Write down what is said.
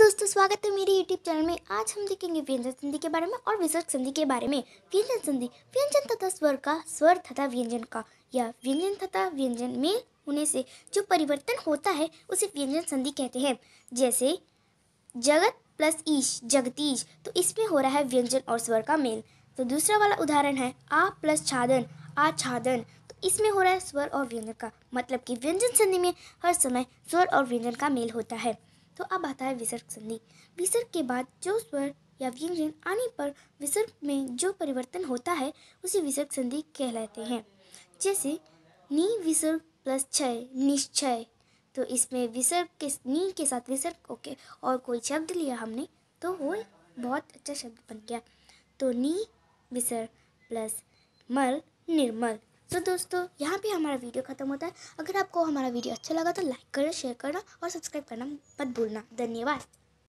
दोस्तों स्वागत है मेरे यूट्यूब चैनल में आज हम देखेंगे व्यंजन संधि के बारे में और विसर्ग संधि के बारे में व्यंजन संधि व्यंजन तथा स्वर का स्वर तथा व्यंजन का या व्यंजन तथा व्यंजन में होने से जो परिवर्तन होता है उसे व्यंजन संधि कहते हैं जैसे जगत प्लस ईश जगतीश तो इसमें हो रहा है व्यंजन और स्वर का मेल तो दूसरा वाला उदाहरण है आ प्लस छादन आच्छादन तो इसमें हो रहा है स्वर और व्यंजन का मतलब कि व्यंजन संधि में हर समय स्वर और व्यंजन का मेल होता है तो अब आता है विसर्ग संधि विसर्ग के बाद जो स्वर या व्यंजन आने पर विसर्ग में जो परिवर्तन होता है उसे विसर्ग संधि कहलाते हैं जैसे नी विसर्ग प्लस क्षय निश्चय तो इसमें विसर्ग के नी के साथ विसर्ग ओके और कोई शब्द लिया हमने तो वो बहुत अच्छा शब्द बन गया तो नी विसर्ग प्लस मल निर्मल तो दोस्तों यहाँ पे हमारा वीडियो ख़त्म होता है अगर आपको हमारा वीडियो अच्छा लगा तो लाइक करना शेयर करना और सब्सक्राइब करना मत भूलना धन्यवाद